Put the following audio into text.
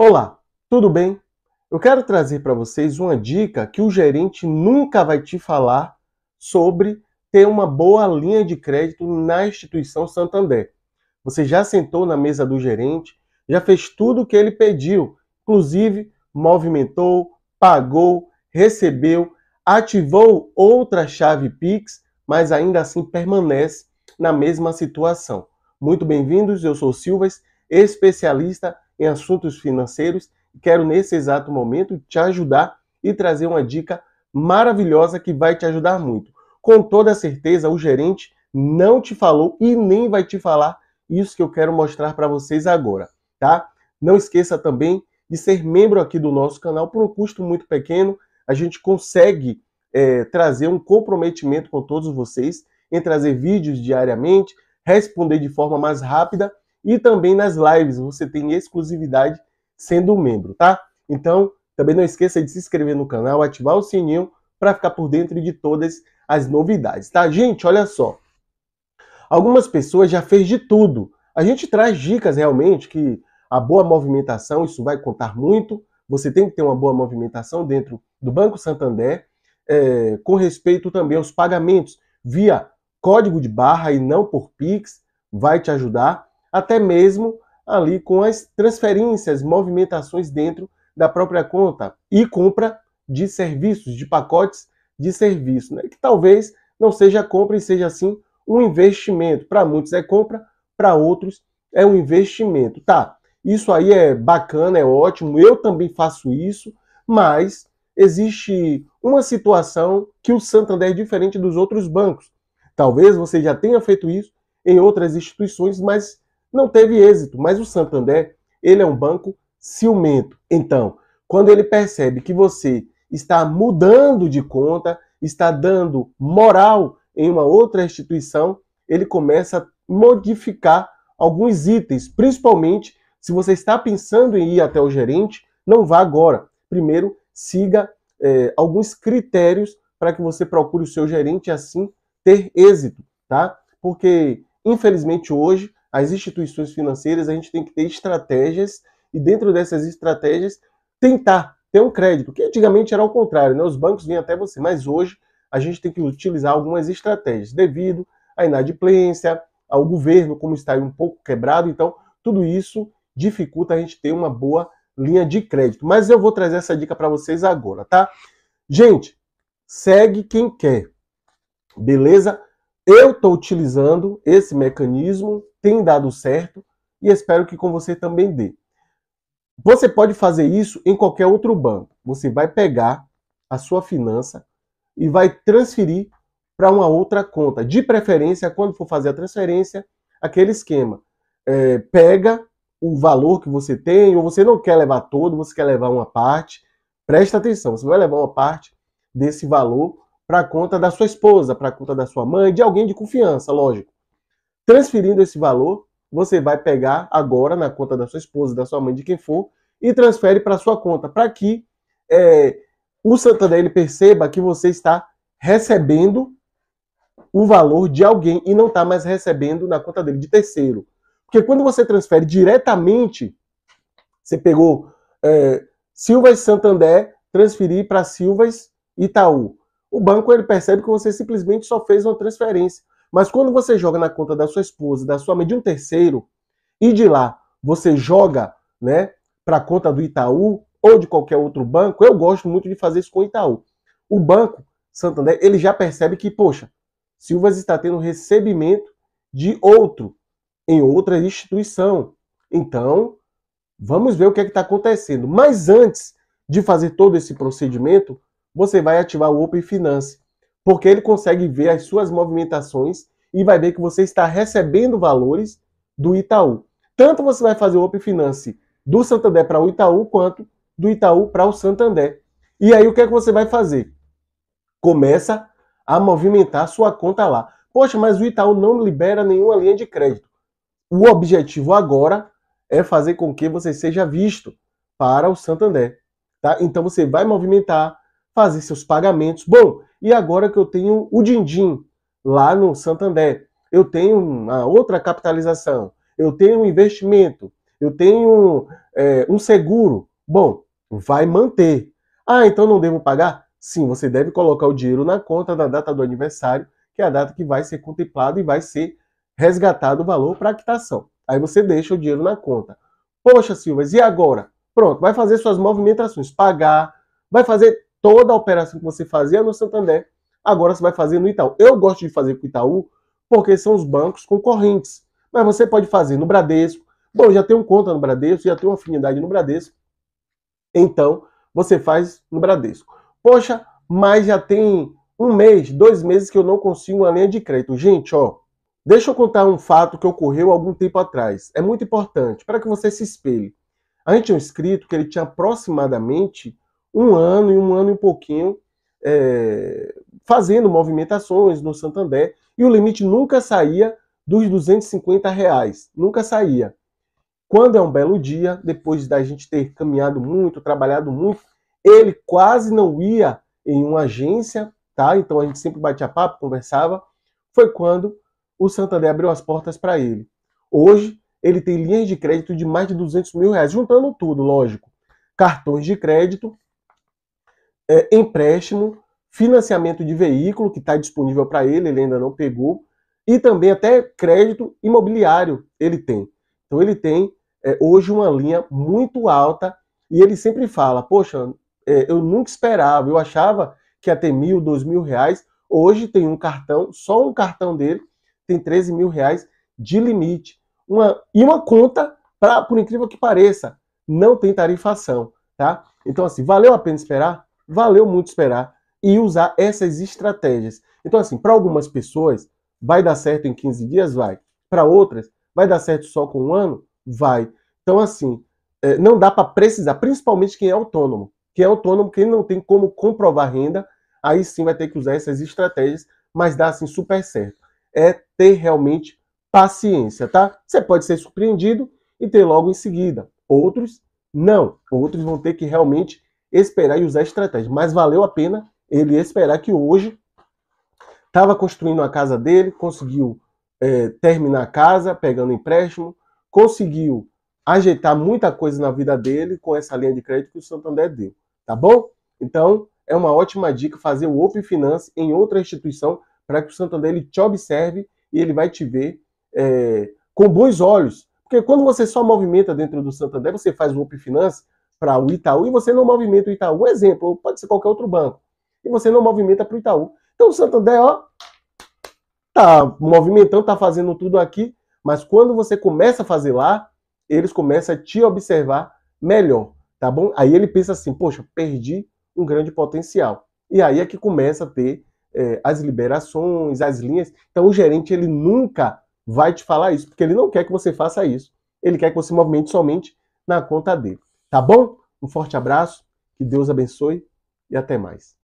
Olá, tudo bem? Eu quero trazer para vocês uma dica que o gerente nunca vai te falar sobre ter uma boa linha de crédito na instituição Santander. Você já sentou na mesa do gerente, já fez tudo o que ele pediu, inclusive movimentou, pagou, recebeu, ativou outra chave Pix, mas ainda assim permanece na mesma situação. Muito bem-vindos, eu sou Silvas, especialista em assuntos financeiros. Quero, nesse exato momento, te ajudar e trazer uma dica maravilhosa que vai te ajudar muito. Com toda certeza, o gerente não te falou e nem vai te falar isso que eu quero mostrar para vocês agora, tá? Não esqueça também de ser membro aqui do nosso canal por um custo muito pequeno. A gente consegue é, trazer um comprometimento com todos vocês em trazer vídeos diariamente, responder de forma mais rápida e também nas lives você tem exclusividade sendo membro, tá? Então, também não esqueça de se inscrever no canal, ativar o sininho para ficar por dentro de todas as novidades, tá? Gente, olha só. Algumas pessoas já fez de tudo. A gente traz dicas realmente que a boa movimentação, isso vai contar muito. Você tem que ter uma boa movimentação dentro do Banco Santander, é, com respeito também aos pagamentos via código de barra e não por Pix, vai te ajudar até mesmo ali com as transferências, movimentações dentro da própria conta e compra de serviços, de pacotes de serviço, né? que talvez não seja compra e seja assim um investimento. Para muitos é compra, para outros é um investimento. Tá, isso aí é bacana, é ótimo, eu também faço isso, mas existe uma situação que o Santander é diferente dos outros bancos. Talvez você já tenha feito isso em outras instituições, mas não teve êxito, mas o Santander, ele é um banco ciumento. Então, quando ele percebe que você está mudando de conta, está dando moral em uma outra instituição, ele começa a modificar alguns itens, principalmente se você está pensando em ir até o gerente, não vá agora. Primeiro, siga é, alguns critérios para que você procure o seu gerente e assim ter êxito, tá? Porque, infelizmente, hoje as instituições financeiras, a gente tem que ter estratégias e dentro dessas estratégias tentar ter um crédito, que antigamente era o contrário, né? Os bancos vinham até você, mas hoje a gente tem que utilizar algumas estratégias devido à inadimplência, ao governo como está aí um pouco quebrado, então tudo isso dificulta a gente ter uma boa linha de crédito. Mas eu vou trazer essa dica para vocês agora, tá? Gente, segue quem quer. Beleza? Eu estou utilizando esse mecanismo tem dado certo e espero que com você também dê. Você pode fazer isso em qualquer outro banco. Você vai pegar a sua finança e vai transferir para uma outra conta. De preferência, quando for fazer a transferência, aquele esquema. É, pega o valor que você tem, ou você não quer levar todo, você quer levar uma parte. Presta atenção, você vai levar uma parte desse valor para a conta da sua esposa, para a conta da sua mãe, de alguém de confiança, lógico. Transferindo esse valor, você vai pegar agora na conta da sua esposa, da sua mãe, de quem for, e transfere para sua conta, para que é, o Santander ele perceba que você está recebendo o valor de alguém e não está mais recebendo na conta dele de terceiro. Porque quando você transfere diretamente, você pegou é, Silvas Santander, transferir para Silvas Itaú. O banco ele percebe que você simplesmente só fez uma transferência. Mas quando você joga na conta da sua esposa, da sua mãe, de um terceiro, e de lá você joga né, para a conta do Itaú ou de qualquer outro banco, eu gosto muito de fazer isso com o Itaú. O banco Santander, ele já percebe que, poxa, Silvas está tendo recebimento de outro, em outra instituição. Então, vamos ver o que é está acontecendo. Mas antes de fazer todo esse procedimento, você vai ativar o Open Finance porque ele consegue ver as suas movimentações e vai ver que você está recebendo valores do Itaú. Tanto você vai fazer o Open Finance do Santander para o Itaú, quanto do Itaú para o Santander. E aí o que é que você vai fazer? Começa a movimentar sua conta lá. Poxa, mas o Itaú não libera nenhuma linha de crédito. O objetivo agora é fazer com que você seja visto para o Santander. Tá? Então você vai movimentar, fazer seus pagamentos. Bom, e agora que eu tenho o Dindim lá no Santander, eu tenho uma outra capitalização, eu tenho um investimento, eu tenho é, um seguro. Bom, vai manter. Ah, então não devo pagar? Sim, você deve colocar o dinheiro na conta na data do aniversário, que é a data que vai ser contemplado e vai ser resgatado o valor para a quitação. Aí você deixa o dinheiro na conta. Poxa, Silvas, e agora? Pronto, vai fazer suas movimentações, pagar, vai fazer toda a operação que você fazia no Santander, agora você vai fazer no Itaú. Eu gosto de fazer com o Itaú porque são os bancos concorrentes. Mas você pode fazer no Bradesco. Bom, já tenho conta no Bradesco, já tenho afinidade no Bradesco. Então, você faz no Bradesco. Poxa, mas já tem um mês, dois meses que eu não consigo uma linha de crédito. Gente, ó, deixa eu contar um fato que ocorreu algum tempo atrás. É muito importante para que você se espelhe. A gente tinha um inscrito que ele tinha aproximadamente um ano e um ano e pouquinho é, fazendo movimentações no Santander e o limite nunca saía dos 250 reais, nunca saía. Quando é um belo dia, depois da gente ter caminhado muito, trabalhado muito, ele quase não ia em uma agência, tá? Então a gente sempre batia papo, conversava. Foi quando o Santander abriu as portas para ele. Hoje ele tem linhas de crédito de mais de 200 mil reais, juntando tudo, lógico. Cartões de crédito é, empréstimo, financiamento de veículo, que está disponível para ele, ele ainda não pegou, e também até crédito imobiliário ele tem. Então ele tem é, hoje uma linha muito alta e ele sempre fala, poxa, é, eu nunca esperava, eu achava que ia ter mil, dois mil reais, hoje tem um cartão, só um cartão dele tem 13 mil reais de limite. Uma, e uma conta, pra, por incrível que pareça, não tem tarifação, tá? Então assim, valeu a pena esperar? valeu muito esperar e usar essas estratégias. Então, assim, para algumas pessoas, vai dar certo em 15 dias? Vai. Para outras, vai dar certo só com um ano? Vai. Então, assim, eh, não dá para precisar, principalmente quem é autônomo. Quem é autônomo, quem não tem como comprovar renda, aí sim vai ter que usar essas estratégias, mas dá assim super certo. É ter realmente paciência, tá? Você pode ser surpreendido e ter logo em seguida. Outros, não. Outros vão ter que realmente esperar e usar estratégia. Mas valeu a pena ele esperar que hoje estava construindo a casa dele, conseguiu é, terminar a casa, pegando empréstimo, conseguiu ajeitar muita coisa na vida dele com essa linha de crédito que o Santander deu, tá bom? Então, é uma ótima dica fazer o Open Finance em outra instituição para que o Santander ele te observe e ele vai te ver é, com bons olhos. Porque quando você só movimenta dentro do Santander, você faz o Open Finance, para o Itaú e você não movimenta o Itaú. Um exemplo, pode ser qualquer outro banco. E você não movimenta para o Itaú. Então o Santander, ó, tá movimentando, tá fazendo tudo aqui, mas quando você começa a fazer lá, eles começam a te observar melhor, tá bom? Aí ele pensa assim, poxa, perdi um grande potencial. E aí é que começa a ter é, as liberações, as linhas. Então o gerente, ele nunca vai te falar isso, porque ele não quer que você faça isso. Ele quer que você movimente somente na conta dele. Tá bom? Um forte abraço, que Deus abençoe e até mais.